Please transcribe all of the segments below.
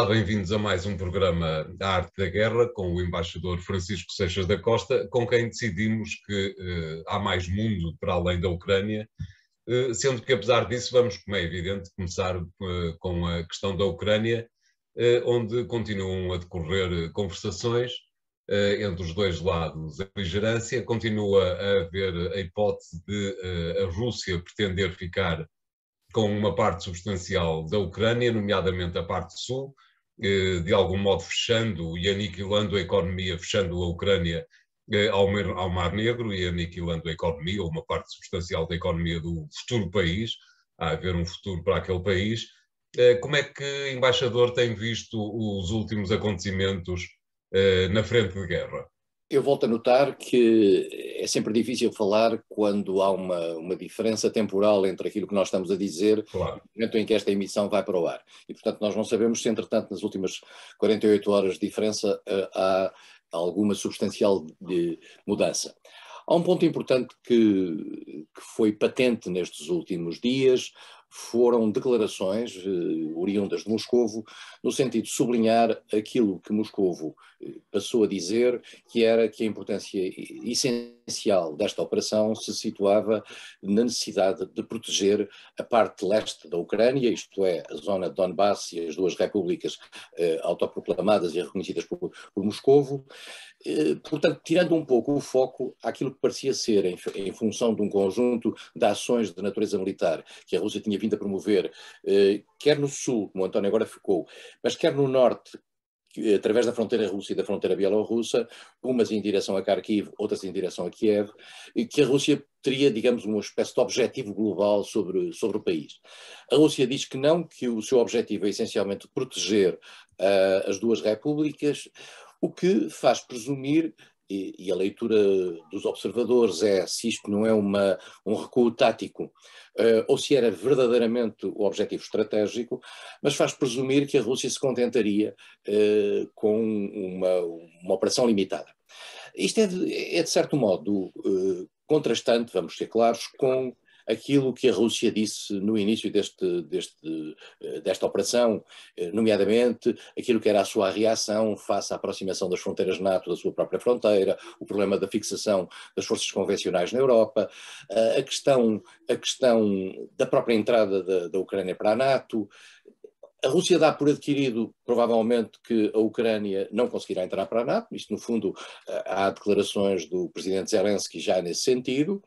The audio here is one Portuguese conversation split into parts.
Olá, bem-vindos a mais um programa da Arte da Guerra com o embaixador Francisco Seixas da Costa, com quem decidimos que eh, há mais mundo para além da Ucrânia, eh, sendo que, apesar disso, vamos, como é evidente, começar eh, com a questão da Ucrânia, eh, onde continuam a decorrer eh, conversações eh, entre os dois lados. A beligerância continua a haver a hipótese de a Rússia pretender ficar com uma parte substancial da Ucrânia, nomeadamente a parte sul, eh, de algum modo fechando e aniquilando a economia, fechando a Ucrânia eh, ao mar, Negro e aniquilando a economia, ou uma parte substancial da economia do futuro país, a haver um futuro para aquele país. Eh, como é que, o embaixador, tem visto os últimos acontecimentos na frente de guerra? Eu volto a notar que é sempre difícil falar quando há uma, uma diferença temporal entre aquilo que nós estamos a dizer claro. e o momento em que esta emissão vai para o ar. E, portanto, nós não sabemos se, entretanto, nas últimas 48 horas de diferença eh, há alguma substancial mudança. Há um ponto importante que, que foi patente nestes últimos dias, foram declarações eh, oriundas de Moscovo, no sentido de sublinhar aquilo que Moscovo eh, passou a dizer, que era que a importância essencial desta operação se situava na necessidade de proteger a parte leste da Ucrânia, isto é, a zona de Donbass e as duas repúblicas eh, autoproclamadas e reconhecidas por, por Moscovo, eh, portanto, tirando um pouco o foco àquilo que parecia ser, em, em, função de um conjunto de ações de natureza militar que a Rússia tinha vindo a promover, eh, quer no sul, como o António agora ficou, mas quer no norte, que, eh, através da fronteira russa e da fronteira bielorrussa, umas em direção a Kharkiv, outras em direção a Kiev, e que a Rússia teria, digamos, uma espécie de objetivo global sobre, sobre o país. A Rússia diz que não, que o seu objetivo é essencialmente proteger uh, as duas repúblicas o que faz presumir e, e, a leitura dos observadores é se isto não é uma, um recuo tático uh, ou se era verdadeiramente o objetivo estratégico, mas faz presumir que a Rússia se contentaria uh, com uma, uma, operação limitada. Isto é de, é de certo modo uh, contrastante, vamos ser claros, com aquilo que a Rússia disse no início deste, deste, eh, desta operação, eh, nomeadamente aquilo que era a sua reação face à aproximação das fronteiras NATO da sua própria fronteira, o problema da fixação das forças convencionais na Europa, eh, a questão, a questão da própria entrada da, da Ucrânia para a NATO. A Rússia dá por adquirido, provavelmente, que a Ucrânia não conseguirá entrar para a NATO. Isto, no fundo, há declarações do presidente Zelensky já nesse sentido.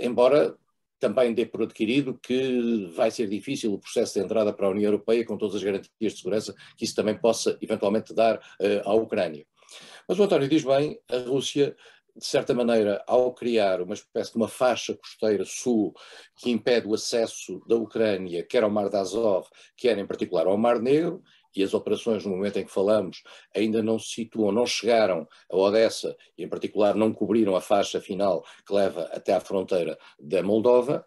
embora também dê por adquirido que vai ser difícil o processo de entrada para a União Europeia com todas as garantias de segurança que isso também possa eventualmente dar uh, à Ucrânia. Mas o António diz bem, a Rússia, de certa maneira, ao criar uma espécie de uma faixa costeira sul que impede o acesso da Ucrânia, quer ao Mar de Azov, quer em particular ao Mar Negro, e as operações, no momento em que falamos, ainda não se situam, não chegaram a Odessa, e em particular não cobriram a faixa final que leva até à fronteira da Moldova,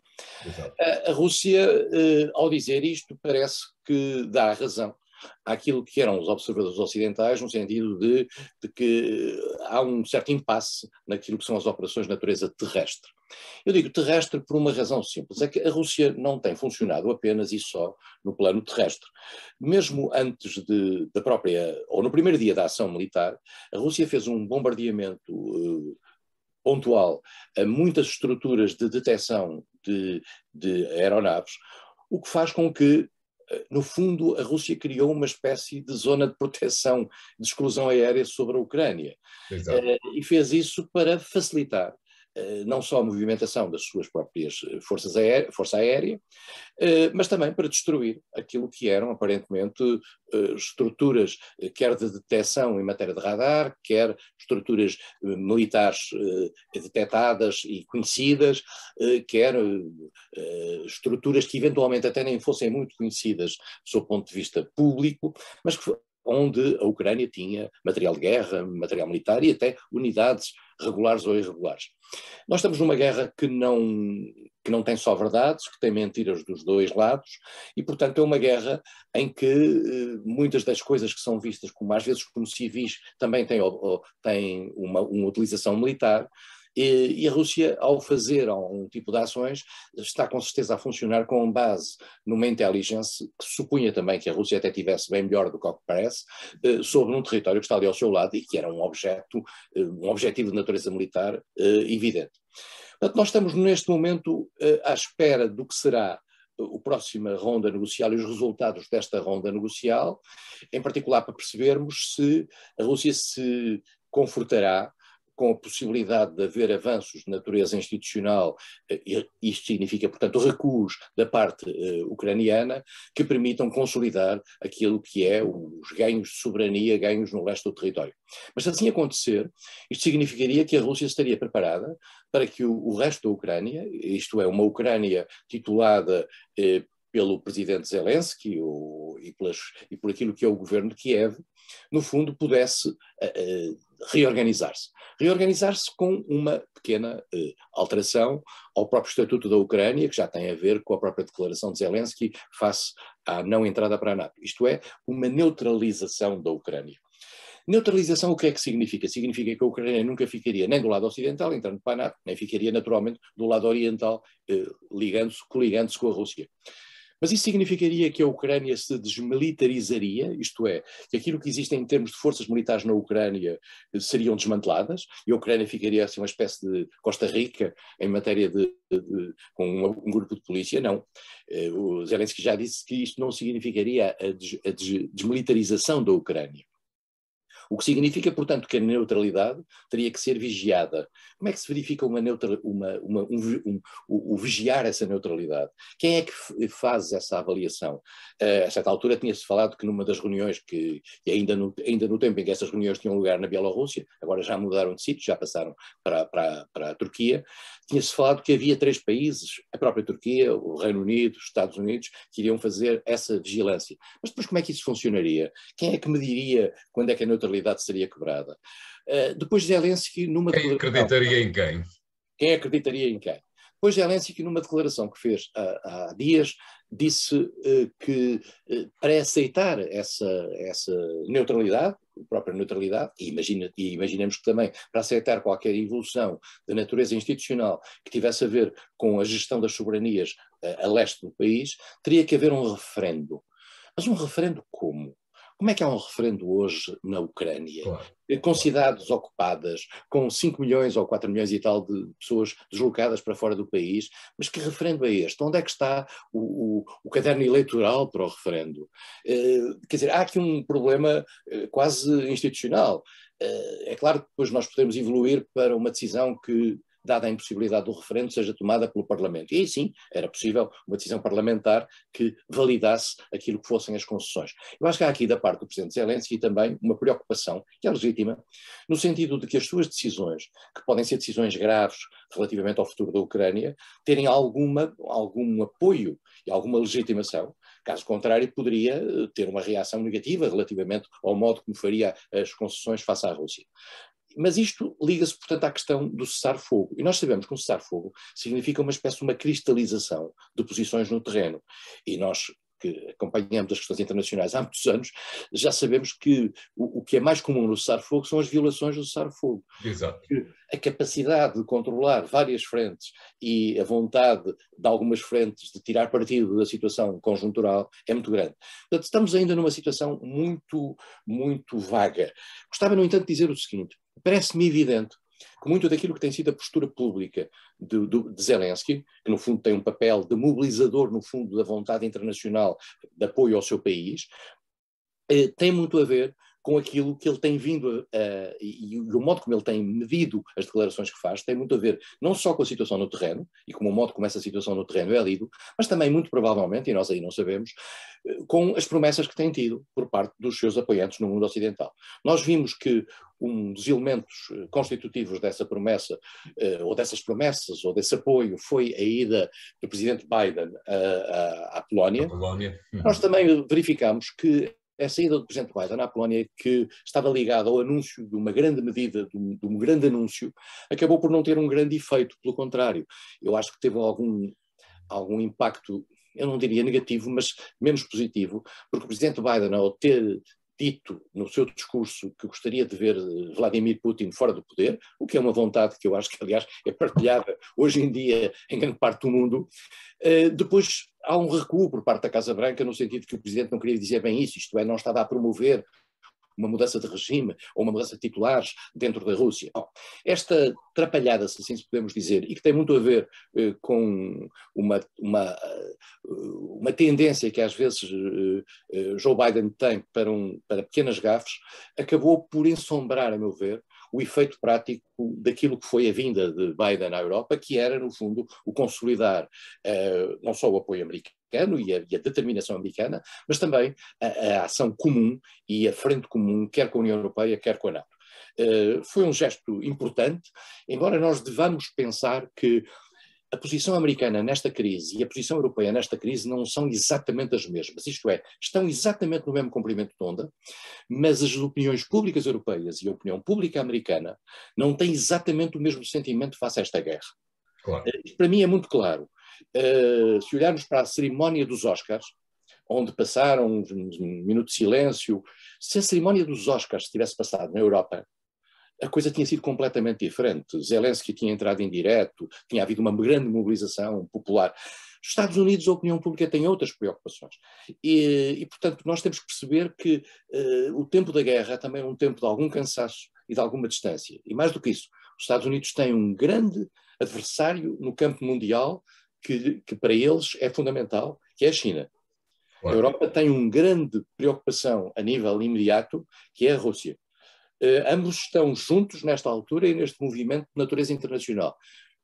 a, a, Rússia, eh, ao dizer isto, parece que dá razão àquilo que eram os observadores ocidentais, no sentido de, de, que eh, há um certo impasse naquilo que são as operações de natureza terrestre. Eu digo terrestre por uma razão simples, é que a Rússia não tem funcionado apenas e só no plano terrestre. Mesmo antes de, da própria, ou no primeiro dia da ação militar, a Rússia fez um bombardeamento uh, pontual a muitas estruturas de detecção de, de aeronaves, o que faz com que eh, no fundo, a Rússia criou uma espécie de zona de proteção, de exclusão aérea sobre a Ucrânia. Exato. Eh, e fez isso para facilitar eh, não só a movimentação das suas próprias eh, forças aérea, força aérea, eh, mas também para destruir aquilo que eram aparentemente estruturas, quer de detecção em matéria de radar, quer estruturas militares detectadas e conhecidas, quer estruturas que eventualmente até nem fossem muito conhecidas do seu ponto de vista público, mas onde a Ucrânia tinha material de guerra, material militar e até unidades regulares ou irregulares. Nós estamos numa guerra que não, que não tem só verdades, que tem mentiras dos dois lados, e, portanto, é uma guerra em que eh, muitas das coisas que são vistas como, às vezes, como civis, também têm, ou, têm uma, uma utilização militar. E, e a Rússia, ao fazer algum tipo de ações, está com certeza a funcionar com base numa inteligência que supunha também que a Rússia até tivesse bem melhor do que o que parece, eh, sobre um território que está ali ao seu lado e que era um objeto, eh, um objetivo de natureza militar eh, evidente. Portanto, nós estamos neste momento à espera do que será a próxima ronda negocial e os resultados desta ronda negocial, em particular para percebermos se a Rússia se confortará com a possibilidade de haver avanços de natureza institucional, eh, isto significa, portanto, recuos da parte uh, ucraniana, que permitam consolidar aquilo que é os ganhos de soberania, ganhos no leste do território. Mas se assim acontecer, isto significaria que a Rússia estaria preparada para que o, o resto da Ucrânia, isto é, uma Ucrânia titulada eh, pelo presidente Zelensky o, e, pelas, e, por aquilo que é o governo de Kiev, no fundo pudesse uh, uh, reorganizar-se. Reorganizar-se com uma pequena eh, alteração ao próprio Estatuto da Ucrânia, que já tem a ver com a própria declaração de Zelensky face à não entrada para a NATO. Isto é, uma neutralização da Ucrânia. Neutralização, o que é que significa? Significa que a Ucrânia nunca ficaria nem do lado ocidental, entrando para a NATO, nem ficaria naturalmente do lado oriental, eh, ligando-se, coligando-se com a Rússia. Mas isso significaria que a Ucrânia se desmilitarizaria, isto é, que aquilo que existe em termos de forças militares na Ucrânia eh, seriam desmanteladas e a Ucrânia ficaria assim uma espécie de Costa Rica em matéria de, de, com um, um, grupo de polícia, não. Eh, o Zelensky já disse que isto não significaria a, des, a des, desmilitarização da Ucrânia. O que significa, portanto, que a neutralidade teria que ser vigiada. Como é que se verifica uma neutra, uma, uma, um, um, o, o, vigiar essa neutralidade? Quem é que faz essa avaliação? Uh, a certa altura tinha-se falado que numa das reuniões que, ainda no, ainda no tempo em que essas reuniões tinham lugar na Bielorrússia, agora já mudaram de sítio, já passaram para, para, para a Turquia, tinha-se falado que havia três países, a própria Turquia, o Reino Unido, os Estados Unidos, que iriam fazer essa vigilância. Mas depois como é que isso funcionaria? Quem é que mediria quando é que a neutralidade autoridade seria quebrada. Eh, depois Zelensky, numa quem acreditaria em quem? Quem acreditaria em quem? Depois Zelensky, numa declaração que fez há, há dias, disse eh, que eh, para aceitar essa, essa neutralidade, a própria neutralidade, e, imagina, e imaginemos que também para aceitar qualquer evolução da natureza institucional que tivesse a ver com a gestão das soberanias a leste do país, teria que haver um referendo. Mas um referendo como? Como é que há um referendo hoje na Ucrânia? Claro. Eh, com cidades ocupadas, com 5 milhões ou 4 milhões e tal de pessoas deslocadas para fora do país, mas que referendo é este? Onde é que está o, o, o caderno eleitoral para o referendo? Uh, quer dizer, há aqui um problema eh, quase institucional. Uh, é claro que depois nós podemos evoluir para uma decisão que dada a impossibilidade do referendo, seja tomada pelo Parlamento. E aí sim, era possível uma decisão parlamentar que validasse aquilo que fossem as concessões. Eu acho que há aqui da parte do Presidente Zelensky também uma preocupação, que é legítima, no sentido de que as suas decisões, que podem ser decisões graves relativamente ao futuro da Ucrânia, terem alguma, algum apoio e alguma legitimação, Caso contrário, poderia eh, ter uma reação negativa relativamente ao modo como faria as concessões face à Rússia. Mas isto liga-se, portanto, à questão do cessar-fogo. E nós sabemos que um cessar-fogo significa uma espécie de uma cristalização de posições no terreno. E nós que acompanhamos as questões internacionais há muitos anos, já sabemos que o, o que é mais comum no cessar-fogo são as violações do cessar-fogo. Exato. A capacidade de controlar várias frentes e a vontade de algumas frentes de tirar partido da situação conjuntural é muito grande. Portanto, estamos ainda numa situação muito, muito vaga. Gostava, no entanto, de dizer o seguinte: Parece-me evidente que muito daquilo que tem sido a postura pública de, de, Zelensky, que no fundo tem um papel de mobilizador, no fundo, da vontade internacional de apoio ao seu país, eh, tem muito a ver com aquilo que ele tem vindo a, a, e, o modo como ele tem medido as declarações que faz tem muito a ver não só com a situação no terreno e como o modo como essa situação no terreno é lido, mas também muito provavelmente, e nós aí não sabemos, com as promessas que tem tido por parte dos seus apoiantes no mundo ocidental. Nós vimos que um dos elementos eh, constitutivos dessa promessa, eh, ou dessas promessas, ou desse apoio, foi a ida do presidente Biden à, à Polónia. Polónia. Nós também verificamos que a saída do presidente Biden à Polónia, que estava ligada ao anúncio de uma grande medida, de um, de um grande anúncio, acabou por não ter um grande efeito, pelo contrário. Eu acho que teve algum, algum impacto eu não diria negativo, mas menos positivo, porque o presidente Biden, ao ter dito no seu discurso que gostaria de ver eh, Vladimir Putin fora do poder, o que é uma vontade que eu acho que, aliás, é partilhada hoje em dia em grande parte do mundo. Eh, depois há um recuo por parte da Casa Branca no sentido que o Presidente não queria dizer bem isso, isto é, não estava a promover uma mudança de regime ou uma mudança de titulares dentro da Rússia. Bom, esta atrapalhada, se assim podemos dizer, e que tem muito a ver eh, com uma, uma, eh, uma tendência que às vezes eh, Joe Biden tem para, um, para pequenas gafes, acabou por ensombrar, a meu ver, o efeito prático daquilo que foi a vinda de Biden à Europa, que era, no fundo, o consolidar uh, não só o apoio americano, e a, e a, determinação americana, mas também a, a, ação comum e a frente comum, quer com a União Europeia, quer com a NATO. Uh, foi um gesto importante, embora nós devamos pensar que a posição americana nesta crise e a posição europeia nesta crise não são exatamente as mesmas. Isto é, estão exatamente no mesmo comprimento de onda, mas as opiniões públicas europeias e a opinião pública americana não têm exatamente o mesmo sentimento face a esta guerra. Claro. Eh, para mim é muito claro. Uh, se olharmos para a cerimónia dos Oscars, onde passaram um minuto de silêncio, se a cerimónia dos Oscars tivesse passado na Europa, a coisa tinha sido completamente diferente. Zelensky tinha entrado em direto, tinha havido uma grande mobilização popular. Os Estados Unidos, a opinião pública tem outras preocupações. E, e portanto, nós temos que perceber que uh, o tempo da guerra é também um tempo de algum cansaço e de alguma distância. E mais do que isso, os Estados Unidos têm um grande adversário no campo mundial que, que para eles é fundamental, que é a China. Claro. A Europa tem uma grande preocupação a nível imediato, que é a Rússia. Eh, ambos estão juntos nesta altura e neste movimento de natureza internacional.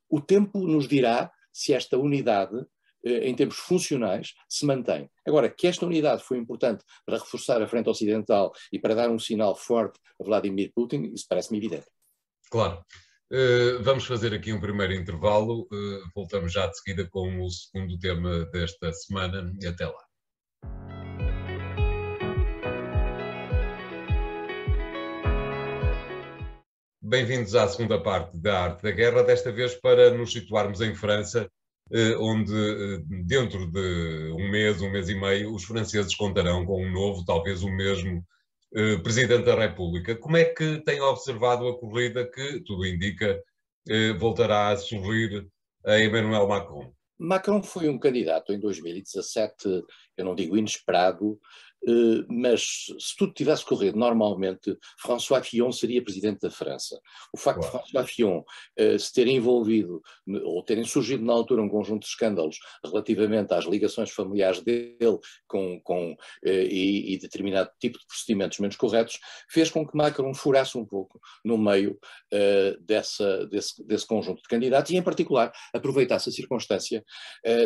O tempo nos dirá se esta unidade eh, em termos funcionais, se mantém. Agora, que esta unidade foi importante para reforçar a frente ocidental e para dar um sinal forte a Vladimir Putin, isso parece-me evidente. Claro. Uh, vamos fazer aqui um primeiro intervalo. Uh, voltamos já de seguida com o segundo tema desta semana. Até lá. Bem-vindos à segunda parte da Arte da Guerra, desta vez para nos situarmos em França, eh, onde eh, dentro de um mês, um mês e meio, os franceses contarão com um novo, talvez o mesmo, eh, Presidente da República. Como é que tem observado a corrida que, tudo indica, voltará a sorrir a Emmanuel Macron? Macron foi um candidato em 2017, eu não digo inesperado, eh, mas se tudo tivesse corrido normalmente, François Fillon seria presidente da França. O facto Uau. de François Fillon eh, se ter envolvido, ou terem surgido na altura um conjunto de escândalos relativamente às ligações familiares dele com, com eh, e, e, determinado tipo de procedimentos menos corretos, fez com que Macron furasse um pouco no meio dessa, desse, desse conjunto de candidatos e, em particular, aproveitasse a circunstância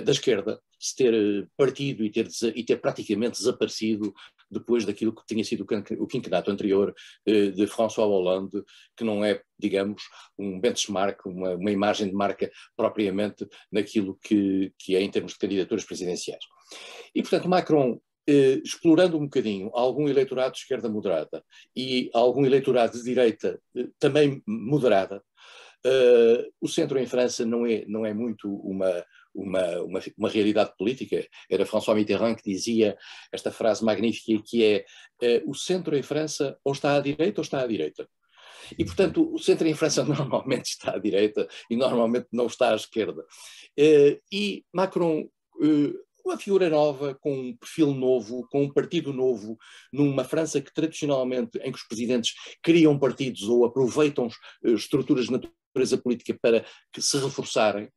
da esquerda se ter partido e ter, e ter praticamente desaparecido sido depois daquilo que tinha sido o quinquenato anterior eh, de François Hollande, que não é, digamos, um benchmark, uma, uma imagem de marca propriamente naquilo que, que é em termos de candidaturas presidenciais. E, portanto, Macron eh, explorando um bocadinho algum eleitorado de esquerda moderada e algum eleitorado de direita eh, também moderada, o centro em França não é, não é muito uma, uma, uma, uma, realidade política. Era François Mitterrand que dizia esta frase magnífica que é, eh, o centro em França ou está à direita ou está à direita. E, portanto, o centro em França normalmente está à direita e normalmente não está à esquerda. Eh, e Macron, eh, uma figura nova, com um perfil novo, com um partido novo, numa França que tradicionalmente, em que os presidentes criam partidos ou aproveitam estruturas de natureza política para que se reforçarem,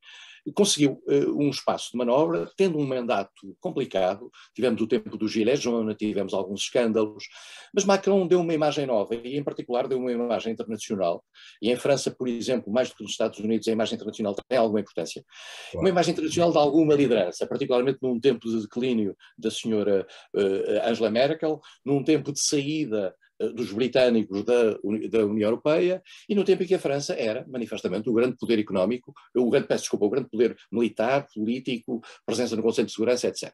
conseguiu uh, um espaço de manobra, tendo um mandato complicado. Tivemos o tempo do Gilet jaunes, tivemos alguns escândalos, mas Macron deu uma imagem nova e, em particular, deu uma imagem internacional. E em França, por exemplo, mais do que nos Estados Unidos, a imagem internacional tem alguma importância. Claro. Uma imagem internacional de alguma liderança, particularmente num tempo de declínio da senhora uh, Angela Merkel, num tempo de saída eh, dos britânicos da, da, União Europeia, e no tempo em que a França era, manifestamente, o grande poder económico, o grande, peço desculpa, o grande poder militar, político, presença no Conselho de Segurança, etc.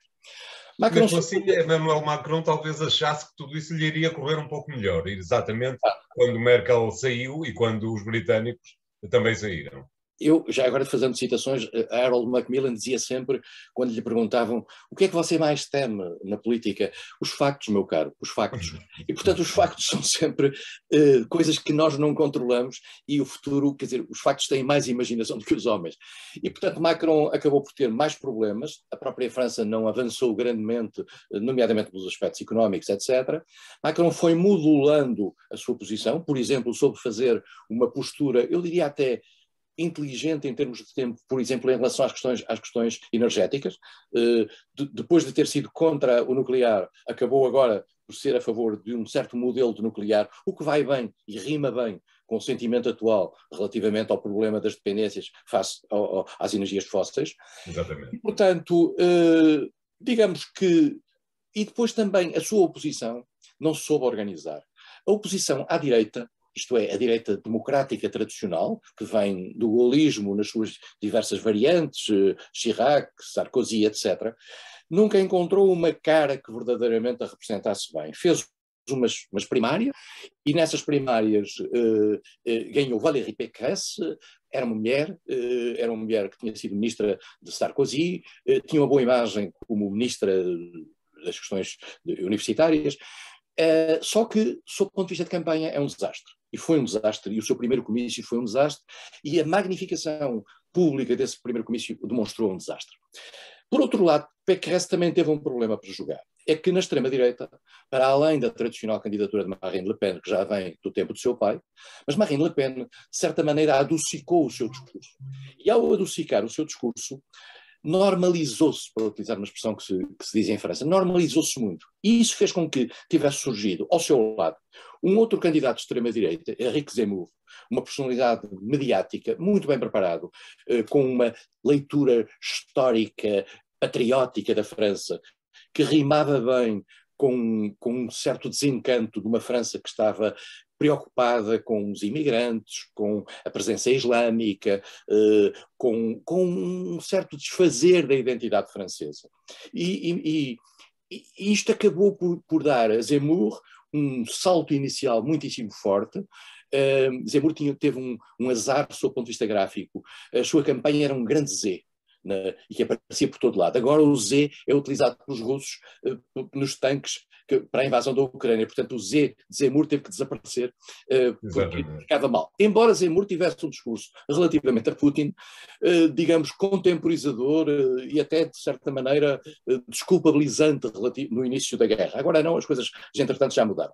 Macron... Mesmo assim, Emmanuel Macron talvez achasse que tudo isso lhe iria correr um pouco melhor, exatamente ah. quando Merkel saiu e quando os britânicos também saíram eu, já agora fazendo citações, eh, Harold Macmillan dizia sempre, quando lhe perguntavam o que é que você mais teme na política? Os factos, meu caro, os factos. E, portanto, os factos são sempre uh, coisas que nós não controlamos e o futuro, quer dizer, os factos têm mais imaginação do que os homens. E, portanto, Macron acabou por ter mais problemas, a própria França não avançou grandemente, nomeadamente pelos aspectos económicos, etc. Macron foi modulando a sua posição, por exemplo, sobre fazer uma postura, eu diria até inteligente em termos de tempo, por exemplo, em relação às questões, às questões energéticas. Eh, de, depois de ter sido contra o nuclear, acabou agora por ser a favor de um certo modelo de nuclear, o que vai bem e rima bem com o sentimento atual relativamente ao problema das dependências face ao, ao, às energias fósseis. Exatamente. E, portanto, eh, digamos que. E depois também a sua oposição não soube organizar. A oposição à direita isto é, a direita democrática tradicional, que vem do golismo nas suas diversas variantes, eh, Chirac, Sarkozy, etc., nunca encontrou uma cara que verdadeiramente a representasse bem. Fez umas, umas primárias, e nessas primárias eh, eh, ganhou Valérie Pécresse, era uma mulher, eh, era uma mulher que tinha sido ministra de Sarkozy, eh, tinha uma boa imagem como ministra das questões universitárias, eh, só que, sob o ponto de vista de campanha, é um desastre e foi um desastre, e o seu primeiro comício foi um desastre, e a magnificação pública desse primeiro comício demonstrou um desastre. Por outro lado, Pécresse também teve um problema para jogar. É que na extrema-direita, para além da tradicional candidatura de Marine Le Pen, que já vem do tempo do seu pai, mas Marine Le Pen, de certa maneira, adocicou o seu discurso. E ao adocicar o seu discurso, normalizou-se, para utilizar uma expressão que se, que se diz em França, normalizou-se muito. E isso fez com que tivesse surgido, ao seu lado, um outro candidato de extrema-direita, Henrique Zemmour, uma personalidade mediática muito bem preparado, eh, com uma leitura histórica, patriótica da França, que rimava bem com, com, um certo desencanto de uma França que estava preocupada com os imigrantes, com a presença islâmica, eh, com, com um certo desfazer da identidade francesa. E, e, e isto acabou por, por dar a Zemmour um salto inicial muitíssimo forte. Eh, Zemmour tinha, teve um, um azar do seu ponto de vista gráfico. A sua campanha era um grande Z. Na, né, e que aparecia por todo lado. Agora o Z é utilizado pelos russos uh, nos tanques que, para a invasão da Ucrânia. Portanto, o Z, Zemur teve que desaparecer uh, eh, porque ficava mal. Embora Zemur tivesse um discurso relativamente a Putin, uh, digamos, contemporizador uh, e até, de certa maneira, desculpabilizante no início da guerra. Agora não, as coisas, entretanto, já mudaram.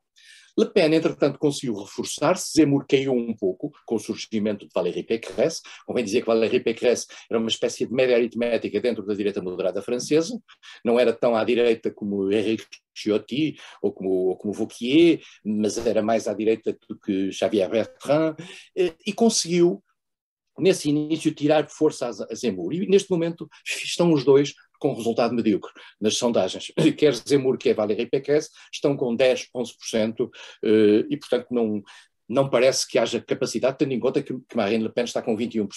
Le Pen, entretanto, conseguiu reforçar-se, Zemmour caiu um pouco com o surgimento de Valérie Pécresse, convém dizer que Valérie Pécresse era uma espécie de média aritmética dentro da direita moderada francesa, não era tão à direita como Henrique Ciotti ou como, ou como Vauquier, mas era mais à direita do que Xavier Bertrand, e conseguiu nesse início tirar força a Zemmour. E neste momento estão os dois com resultado medíocre nas sondagens. Quer Zemmour, quer Valérie Pécresse, estão com 10, 11%, eh, e portanto não, não parece que haja capacidade, tendo em conta que, Marine Le Pen está com 21%.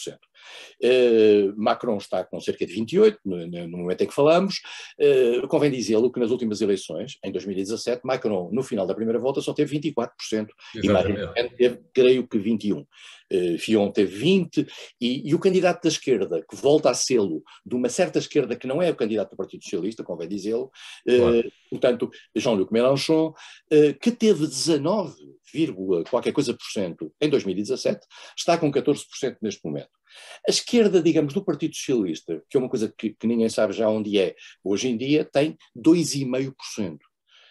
Eh, Macron está com cerca de 28%, no, no momento em que falamos. Eh, convém dizê-lo que nas últimas eleições, em 2017, Macron, no final da primeira volta, só teve 24% Exatamente. e Marine Le Pen teve, creio que, 21%. Eh, teve 20, e, e, o candidato da esquerda, que volta a selo de uma certa esquerda que não é o candidato do Partido Socialista, convém dizê-lo, eh, claro. eh, portanto, Jean-Luc Mélenchon, eh, que teve 19, qualquer coisa por cento em 2017, está com 14% neste momento. A esquerda, digamos, do Partido Socialista, que é uma coisa que, que ninguém sabe já onde é hoje em dia, tem 2,5%.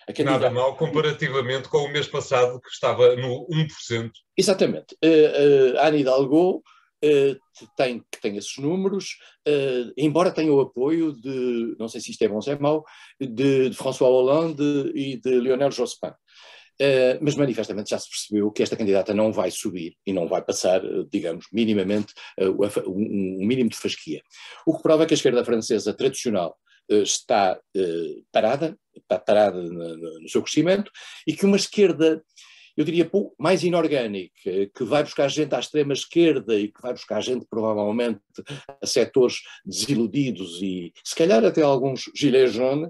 É é Nada candidata... mal comparativamente com o mês passado, que estava no 1%. Exatamente. Uh, eh, uh, eh, Ana Hidalgo uh, tem, tem esses números, uh, embora tenha o apoio de, não sei se isto é bom ou se é mau, de, de François Hollande e de Lionel Jospin. Uh, mas manifestamente já se percebeu que esta candidata não vai subir e não vai passar, digamos, minimamente uh, um, um mínimo de fasquia. O que prova é que a esquerda francesa tradicional eh, está eh, parada, está parada no seu crescimento, e que uma esquerda, eu diria, mais inorgânica, que vai buscar gente à extrema esquerda e que vai buscar gente provavelmente a setores desiludidos e se calhar até alguns gilets jaunes,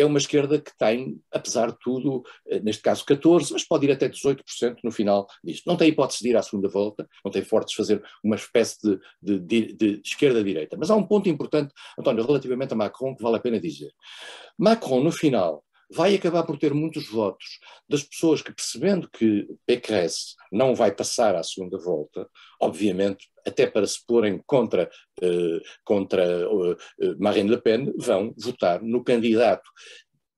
é uma esquerda que tem, apesar de tudo, eh, neste caso 14, mas pode ir até 18% no final disto. Não tem hipótese de ir à segunda volta, não tem fortes fazer uma espécie de, de, de esquerda-direita. Mas há um ponto importante, António, relativamente a Macron, que vale a pena dizer. Macron, no final, vai acabar por ter muitos votos das pessoas que, percebendo que Pécresse não vai passar à segunda volta, obviamente até para se porem contra, eh, contra eh, eh, Marine Le Pen, vão votar no candidato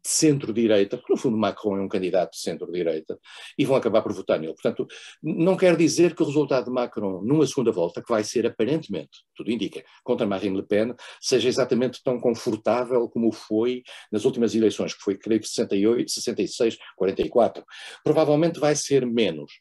de centro-direita, porque no fundo Macron é um candidato de centro-direita, e vão acabar por votar nele. Portanto, não quer dizer que o resultado de Macron numa segunda volta, que vai ser aparentemente, tudo indica, contra Marine Le Pen, seja exatamente tão confortável como foi nas últimas eleições, que foi, creio 68, 66, 44. Provavelmente vai ser menos.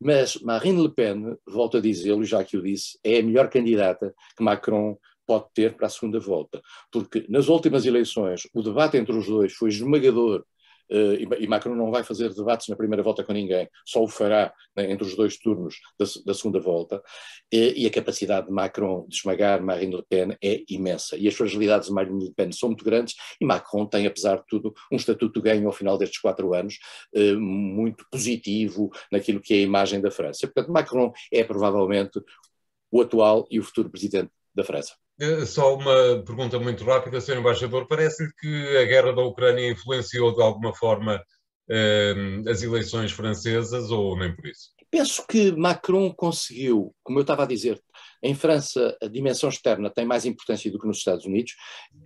Mas Marine Le Pen, volto a dizê-lo, já que o disse, é a melhor candidata que Macron pode ter para a segunda volta. Porque nas últimas eleições o debate entre os dois foi esmagador eh, e Macron não vai fazer debates na primeira volta com ninguém, só o fará né, entre os dois turnos da, da segunda volta, e, e, a capacidade de Macron de esmagar Marine Le Pen é imensa, e as fragilidades de Marine Le Pen são muito grandes, e Macron tem, apesar de tudo, um estatuto de ganho ao final destes quatro anos, eh, muito positivo naquilo que é a imagem da França. Portanto, Macron é provavelmente o atual e o futuro presidente da França. Eh, só uma pergunta muito rápida, Sr. Embaixador. Parece-lhe que a guerra da Ucrânia influenciou de alguma forma eh, as eleições francesas ou nem por isso? Penso que Macron conseguiu, como eu estava a dizer, em França a dimensão externa tem mais importância do que nos Estados Unidos.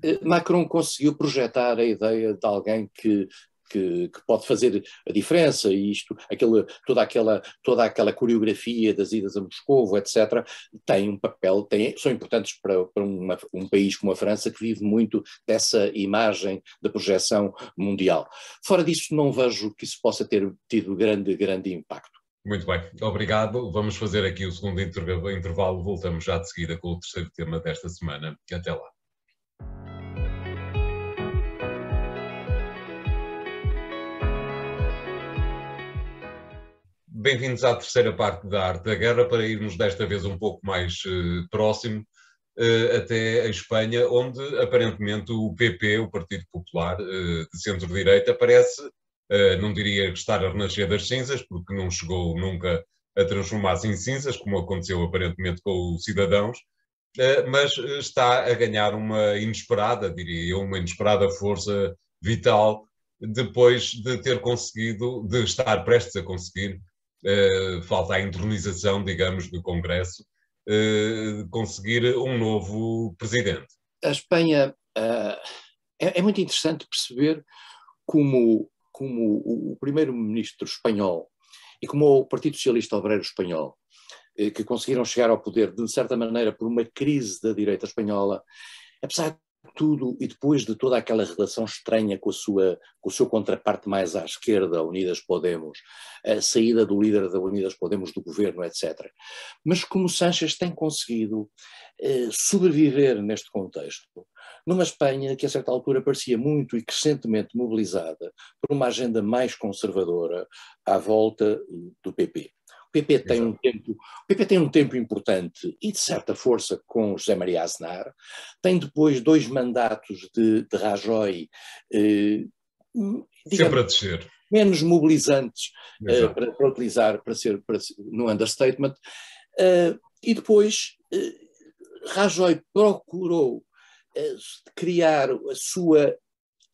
Eh, Macron conseguiu projetar a ideia de alguém que que, que, pode fazer a diferença, e isto, aquele, toda, aquela, toda aquela coreografia das idas a Moscou, etc., tem um papel, tem, são importantes para, para uma, um país como a França, que vive muito dessa imagem da projeção mundial. Fora disso, não vejo que isso possa ter tido grande, grande impacto. Muito bem, obrigado. Vamos fazer aqui o segundo intervalo, voltamos já de seguida com o terceiro tema desta semana. Até lá. bem-vindos à terceira parte da Arte da Guerra, para irmos desta vez um pouco mais uh, próximo, uh, até a Espanha, onde aparentemente o PP, o Partido Popular uh, de centro-direita, parece, não diria que estar a renascer das cinzas, porque não chegou nunca a transformar-se em cinzas, como aconteceu aparentemente com os cidadãos, mas está a ganhar uma inesperada, diria eu, uma inesperada força vital depois de ter conseguido, de estar prestes a conseguir, eh, falta a entronização, digamos, do Congresso, eh, conseguir um novo presidente. A Espanha eh, é, é, muito interessante perceber como, como o primeiro-ministro espanhol e como o Partido Socialista Obreiro Espanhol, que conseguiram chegar ao poder, de certa maneira, por uma crise da direita espanhola, apesar tudo e depois de toda aquela relação estranha com, a sua, com o seu contraparte mais à esquerda, Unidas Podemos, a saída do líder da Unidas Podemos do governo, etc. Mas como Sánchez tem conseguido eh, sobreviver neste contexto, numa Espanha que a certa altura parecia muito e crescentemente mobilizada por uma agenda mais conservadora à volta do PP. O PP tem um tempo, o PP tem um tempo importante e de certa força com José Maria Aznar, tem depois dois mandatos de, de Rajoy, eh, digamos, descer. menos mobilizantes eh, para, para, utilizar, para ser, para, no understatement, eh, e depois eh, Rajoy procurou eh, criar a sua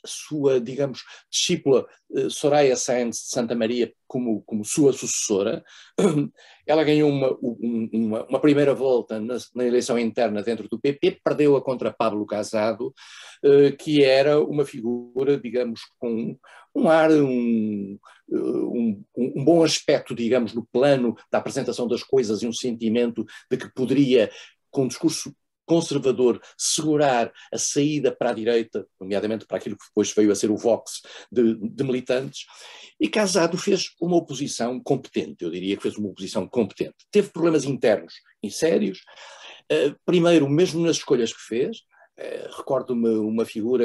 sua, digamos, discípula eh, Soraya Sainz de Santa Maria como, como sua sucessora. Ela ganhou uma, uma, uma primeira volta na, na, eleição interna dentro do PP, perdeu-a contra Pablo Casado, eh, que era uma figura, digamos, com um ar, eh, um, um, um, bom aspecto, digamos, no plano da apresentação das coisas e um sentimento de que poderia, com um discurso conservador segurar a saída para a direita, nomeadamente para aquilo que depois veio a ser o Vox de, de militantes, e Casado fez uma oposição competente, eu diria que fez uma oposição competente. Teve problemas internos e sérios, eh, primeiro mesmo nas escolhas que fez, eh, recordo-me uma figura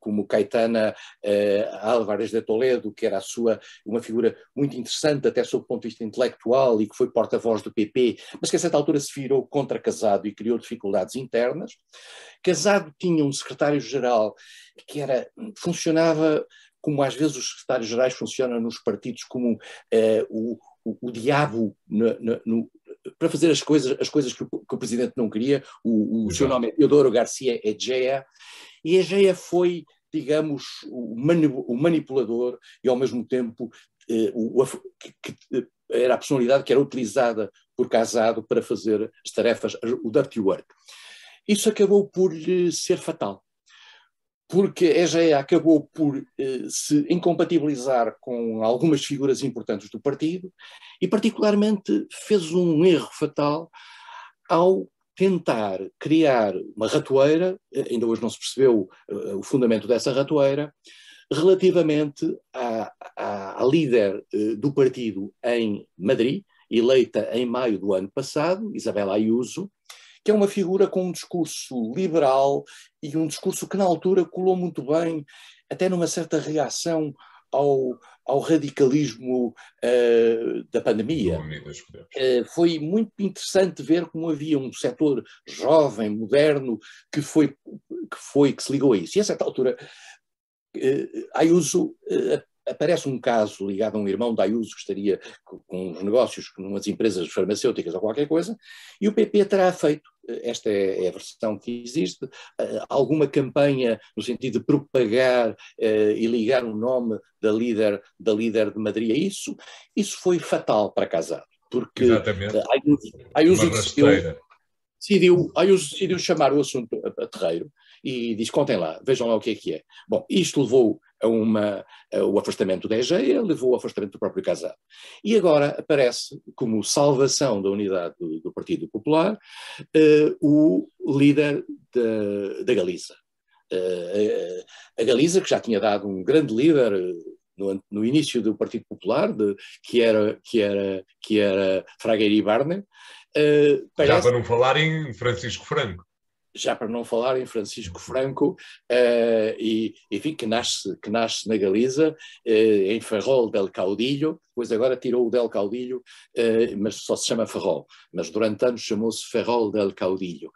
como Caetana eh, Álvares de Toledo, que era a sua, uma figura muito interessante, até sob o ponto de vista intelectual, e que foi porta-voz do PP, mas que a certa altura se virou contra Casado e criou dificuldades internas. Casado tinha um secretário-geral que era, funcionava como às vezes os secretários-gerais funcionam nos partidos, como eh, o, o, o, diabo no, no, para fazer as coisas, as coisas que, o, que o presidente não queria. O, o seu nome é Teodoro Garcia Egea, é e Egea foi, digamos, o, mani o manipulador e ao mesmo tempo eh, o, que, que, eh, era a personalidade que era utilizada por Casado para fazer as tarefas, o dirty work. Isso acabou por lhe ser fatal porque a EGEA acabou por eh, se incompatibilizar com algumas figuras importantes do partido e, particularmente, fez um erro fatal ao tentar criar uma ratoeira, eh, ainda hoje não se percebeu eh, o fundamento dessa ratoeira, relativamente à, à, à líder do partido em Madrid, eleita em maio do ano passado, Isabel Ayuso, que é uma figura com um discurso liberal e um discurso que na altura colou muito bem, até numa certa reação ao, ao radicalismo uh, da pandemia. Uh, foi muito interessante ver como havia um setor jovem, moderno, que foi que, foi, que se ligou a isso. E a certa altura, uh, Ayuso uh, aparece um caso ligado a um irmão da Ayuso que estaria com, com os negócios com umas empresas farmacêuticas ou qualquer coisa, e o PP terá feito esta é, é a versão que existe, eh, alguma campanha no sentido de propagar eh, e ligar o nome da líder, da líder de Madrid a isso, isso foi fatal para Casado, porque Exatamente. Ayuso, Ayuso decidiu, Ayuso decidiu chamar o assunto a terreiro, e diz, contem lá, vejam lá o que é que é. Bom, isto levou a uma, a o afastamento da Egeia, levou ao afastamento do próprio Casado. E agora aparece, como salvação da unidade do, do Partido Popular, uh, o líder da, da Galiza. Uh, a, a Galiza, que já tinha dado um grande líder eh, no, no, início do Partido Popular, de, que era que era que era Fragueiro e Barney. Uh, parece... Já para não falar em Francisco Franco já para não falar em Francisco Franco, uh, e, enfim, que nasce, que nasce na Galiza, uh, em Ferrol del Caudillo pois agora tirou o del Caudillo uh, mas só se chama Ferrol, mas durante anos chamou-se Ferrol del Caudillo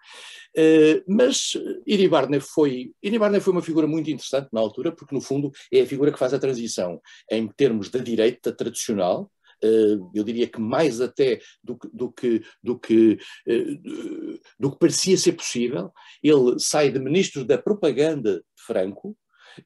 mas Iribarne foi, Iribarne foi uma figura muito interessante na altura, porque no fundo é a figura que faz a transição em termos da direita tradicional, eh, eu diria que mais até do que, do que, do que, eh, do que parecia ser possível. Ele sai de ministro da propaganda de Franco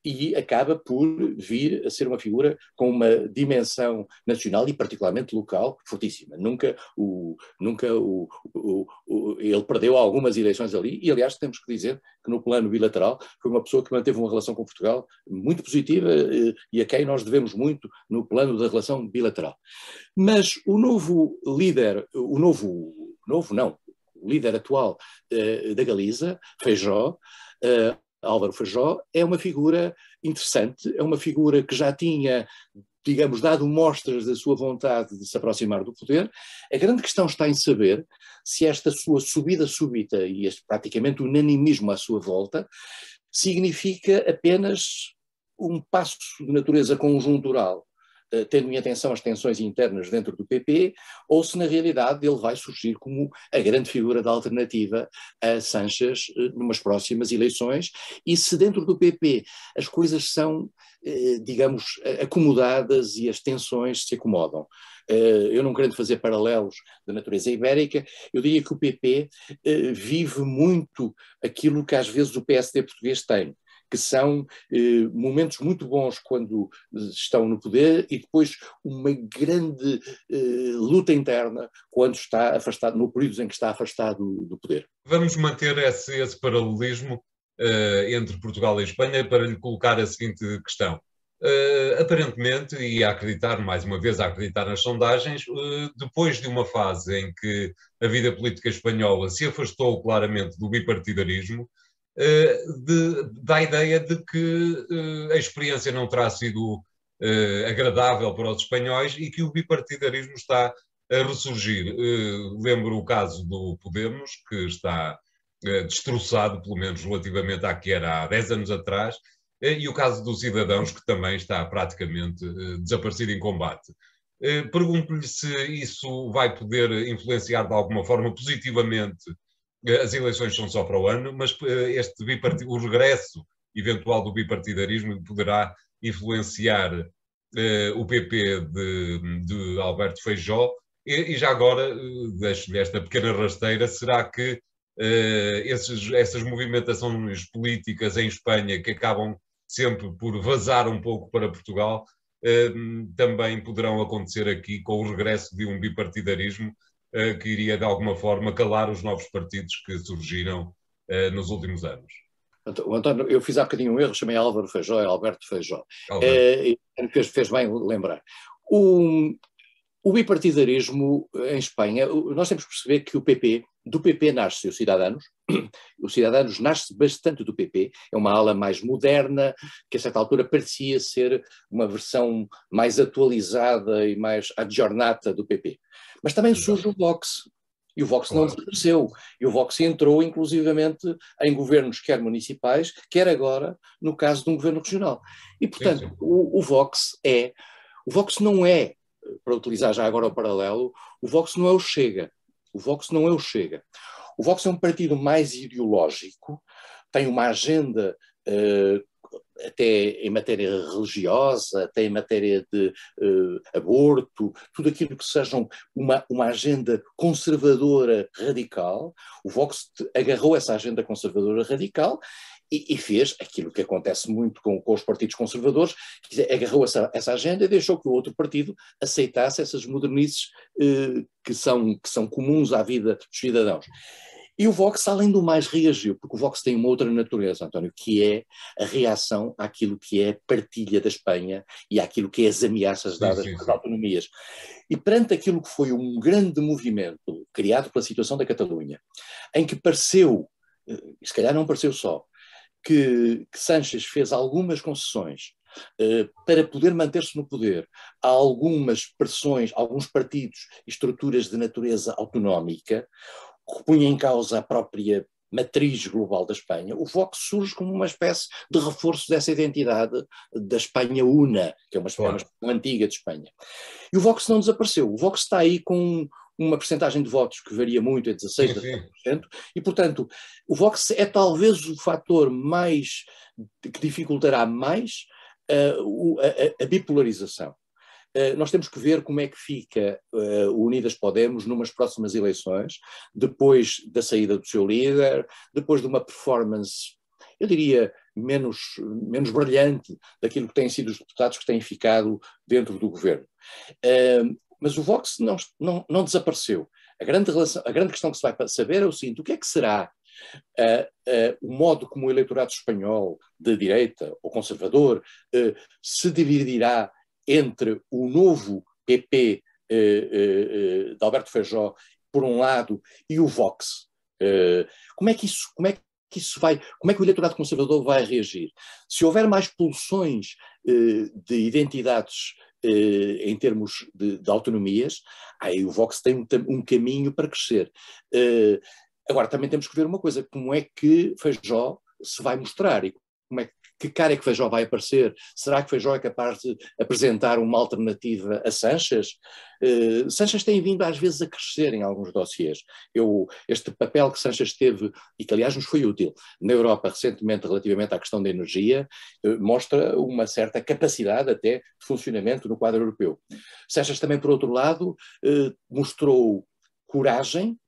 e acaba por vir a ser uma figura com uma dimensão nacional e particularmente local fortíssima. Nunca o, nunca o, o, o, ele perdeu algumas eleições ali e aliás temos que dizer que no plano bilateral foi uma pessoa que manteve uma relação com Portugal muito positiva eh, e a quem nós devemos muito no plano da relação bilateral. Mas o novo líder, o novo, novo não, o líder atual uh, da Galiza, Feijó, uh, Álvaro Fajó é uma figura interessante, é uma figura que já tinha, digamos, dado mostras da sua vontade de se aproximar do poder. A grande questão está em saber se esta sua subida súbita e este praticamente unanimismo à sua volta significa apenas um passo de natureza conjuntural eh, tendo em atenção as tensões internas dentro do PP, ou se na realidade ele vai surgir como a grande figura da alternativa a Sanches eh, numas próximas eleições, e se dentro do PP as coisas são, eh, digamos, acomodadas e as tensões se acomodam. Eu não querendo fazer paralelos da natureza ibérica, eu diria que o PP vive muito aquilo que às vezes o PSD português tem que são eh, momentos muito bons quando eh, estão no poder e depois uma grande eh, luta interna quando está afastado, no período em que está afastado do poder. Vamos manter esse, esse paralelismo uh, entre Portugal e Espanha para lhe colocar a seguinte questão. Uh, aparentemente, e a acreditar, mais uma vez, a acreditar nas sondagens, uh, depois de uma fase em que a vida política espanhola se afastou claramente do bipartidarismo, eh, de, da ideia de que eh, a experiência não terá sido eh, agradável para os espanhóis e que o bipartidarismo está a ressurgir. lembro o caso do Podemos, que está destroçado, pelo menos relativamente à que era há 10 anos atrás, e o caso dos Cidadãos, que também está praticamente desaparecido em combate. Pergunto-lhe se isso vai poder influenciar de alguma forma positivamente as eleições são só para o ano, mas eh, este o regresso eventual do bipartidarismo poderá influenciar eh, o PP de, de Alberto Feijó. E, e já agora, eh, deixo-lhe esta pequena rasteira, será que esses, essas movimentações políticas em Espanha, que acabam sempre por vazar um pouco para Portugal, também poderão acontecer aqui com o regresso de um bipartidarismo eh, que iria, de alguma forma, calar os novos partidos que surgiram eh, nos últimos anos. António, eu fiz há bocadinho um erro, chamei Álvaro Feijó, é Alberto Feijó. É, fez, fez bem lembrar. O, o bipartidarismo em Espanha, nós temos que perceber que o PP, do PP nasce o Cidadanos, O Cidadanos nasce bastante do PP, é uma ala mais moderna, que a certa altura parecia ser uma versão mais atualizada e mais adjornata do PP. Mas também surge o Vox. E o Vox não desapareceu. E o Vox entrou, inclusivamente, em governos quer municipais, quer agora, no caso de um governo regional. E, portanto, sim, sim. O, o Vox é. O Vox não é, para utilizar já agora o paralelo, o Vox não é o Chega. O Vox não é o Chega. O Vox é um partido mais ideológico, tem uma agenda eh, até em matéria religiosa, até em matéria de uh, aborto, tudo aquilo que sejam uma, uma agenda conservadora radical. O Vox agarrou essa agenda conservadora radical e, e, fez aquilo que acontece muito com, com os partidos conservadores, agarrou essa, essa, agenda e deixou que o outro partido aceitasse essas modernices eh, que, são, que são comuns à vida dos cidadãos. E o Vox, além do mais, reagiu, porque o Vox tem uma outra natureza, António, que é a reação àquilo que é partilha da Espanha e àquilo que é as ameaças dadas pelas autonomias. E perante aquilo que foi um grande movimento criado pela situação da Catalunha, em que pareceu, eh, se calhar não pareceu só, que, que Sanches fez algumas concessões eh, para poder manter-se no poder, há algumas pressões, alguns partidos e estruturas de natureza autonómica, que punha em causa a própria matriz global da Espanha, o Vox surge como uma espécie de reforço dessa identidade da Espanha una, que é uma Espanha claro. antiga de Espanha. E o Vox não desapareceu, o Vox está aí com uma percentagem de votos que varia muito, é 16% a 17%, e portanto o Vox é talvez o fator mais, que dificultará mais eh, a, a, a bipolarização. Eh, nós temos que ver como é que fica uh, o Unidas Podemos numas próximas eleições, depois da saída do seu líder, depois de uma performance, eu diria, menos, menos brilhante daquilo que têm sido os deputados que têm ficado dentro do governo. Uh, mas o Vox não, não, não desapareceu. A grande, relação, a grande questão que se vai saber é o seguinte: o que é que será Uh, uh, o modo como o eleitorado espanhol de direita ou conservador uh, se dividirá entre o novo PP eh, eh, eh, de Alberto Feijó, por um lado, e o Vox. Eh, como é que isso, como é que isso vai, como é que o eleitorado conservador vai reagir? Se houver mais pulsões eh, de identidades eh, em termos de, de, autonomias, aí o Vox tem um, um caminho para crescer. agora, também temos que ver uma coisa, como é que Feijó se vai mostrar e como é que que cara é que Feijó vai aparecer? Será que Feijó é capaz de apresentar uma alternativa a Sanches? Uh, eh, Sanches tem vindo às vezes a crescer em alguns dossiers. Eu, este papel que Sanches teve, e que aliás nos foi útil, na Europa recentemente relativamente à questão da energia, uh, mostra uma certa capacidade até de funcionamento no quadro europeu. Sanches também, por outro lado, uh, mostrou coragem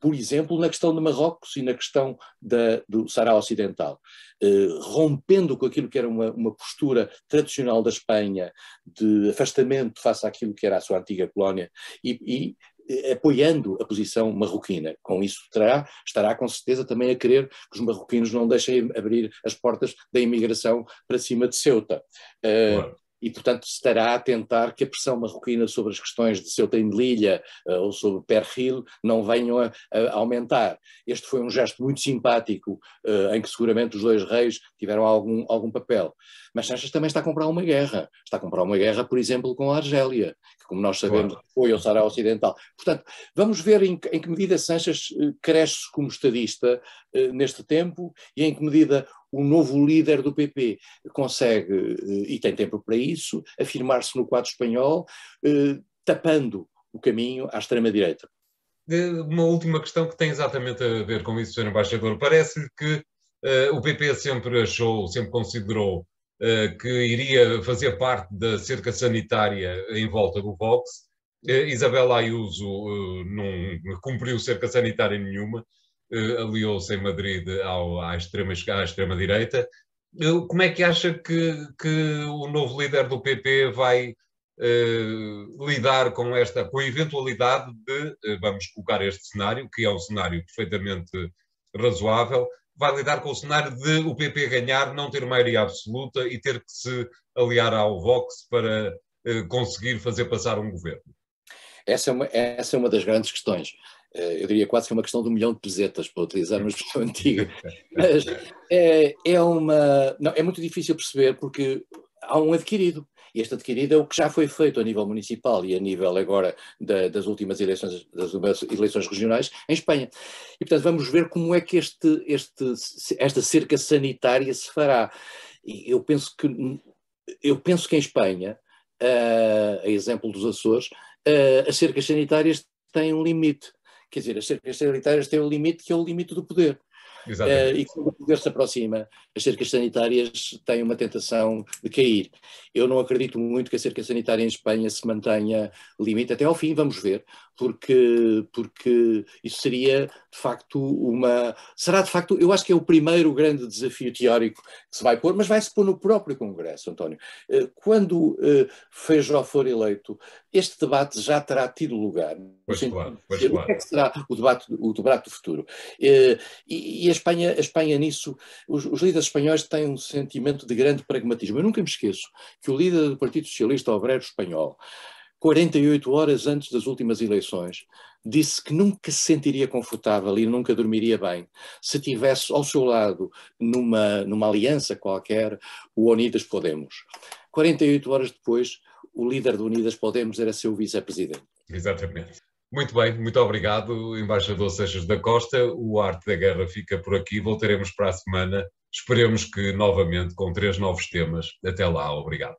por exemplo, na questão de Marrocos e na questão da, do Sahara Ocidental, eh, rompendo com aquilo que era uma, uma, postura tradicional da Espanha de afastamento face àquilo que era a sua antiga colónia e, e eh, apoiando a posição marroquina. Com isso terá, estará com certeza também a querer que os marroquinos não deixem abrir as portas da imigração para cima de Ceuta. Eh, claro e, portanto, estará a tentar que a pressão marroquina sobre as questões de Ceuta e Melilla ou sobre Perhil não venham a, a, aumentar. Este foi um gesto muito simpático, uh, em que seguramente os dois reis tiveram algum, algum papel. Mas Sanches também está a comprar uma guerra. Está a comprar uma guerra, por exemplo, com a Argélia, que, como nós sabemos, claro. foi o Sará Ocidental. Portanto, vamos ver em, em que medida Sanches eh, cresce como estadista uh, neste tempo e em que medida o novo líder do PP consegue, eh, e tem tempo para isso, afirmar-se no quadro espanhol, eh, tapando o caminho à extrema-direita. Uma última questão que tem exatamente a ver com isso, Sr. Embaixador. Parece-lhe que uh, o PP sempre achou, sempre considerou uh, que iria fazer parte da cerca sanitária em volta do Vox. Uh, Isabel Ayuso não cumpriu cerca sanitária nenhuma eh, aliou-se em Madrid ao, à extrema-direita. Extrema como é que acha que, que, o novo líder do PP vai uh, lidar com esta, com a eventualidade de, uh, vamos colocar este cenário, que é um cenário perfeitamente razoável, vai lidar com o cenário de o PP ganhar, não ter maioria absoluta e ter que se aliar ao Vox para uh, conseguir fazer passar um governo? Essa é, uma, essa é uma das grandes questões. Eh, eu diria quase que é uma questão de um milhão de pesetas, para utilizar uma expressão antiga. Mas é, é, uma, não, é muito difícil perceber porque há um adquirido. E este adquirido é o que já foi feito a nível municipal e a nível agora da, das últimas eleições, das últimas eleições regionais em Espanha. E, portanto, vamos ver como é que este, este, esta cerca sanitária se fará. E eu penso que, eu penso que em Espanha, uh, a exemplo dos Açores, uh, as cercas sanitárias têm um limite. Quer dizer, as cercas sanitárias têm um limite que é o limite do poder. Uh, e quando o poder se aproxima, as cercas sanitárias têm uma tentação de cair. Eu não acredito muito que a cerca sanitária em Espanha se mantenha limite até ao fim, vamos ver, porque, porque isso seria de facto uma. Será de facto, eu acho que é o primeiro grande desafio teórico que se vai pôr, mas vai-se pôr no próprio Congresso, António. Eh, quando eh, Feijó for eleito, este debate já terá tido lugar. Pois claro, pois claro. O que, é que será o debate, o debate do futuro? E, e Espanha, a Espanha nisso, os, os, líderes espanhóis têm um sentimento de grande pragmatismo. Eu nunca me esqueço que o líder do Partido Socialista Obrero Espanhol, 48 horas antes das últimas eleições, disse que nunca se sentiria confortável e nunca dormiria bem se tivesse ao seu lado, numa, numa aliança qualquer, o Unidas Podemos. 48 horas depois, o líder do Unidas Podemos era seu vice-presidente. Exatamente. Muito bem, muito obrigado, embaixador Seixas da Costa. O Arte da Guerra fica por aqui. Voltaremos para a semana. Esperemos que novamente com três novos temas. Até lá, obrigado.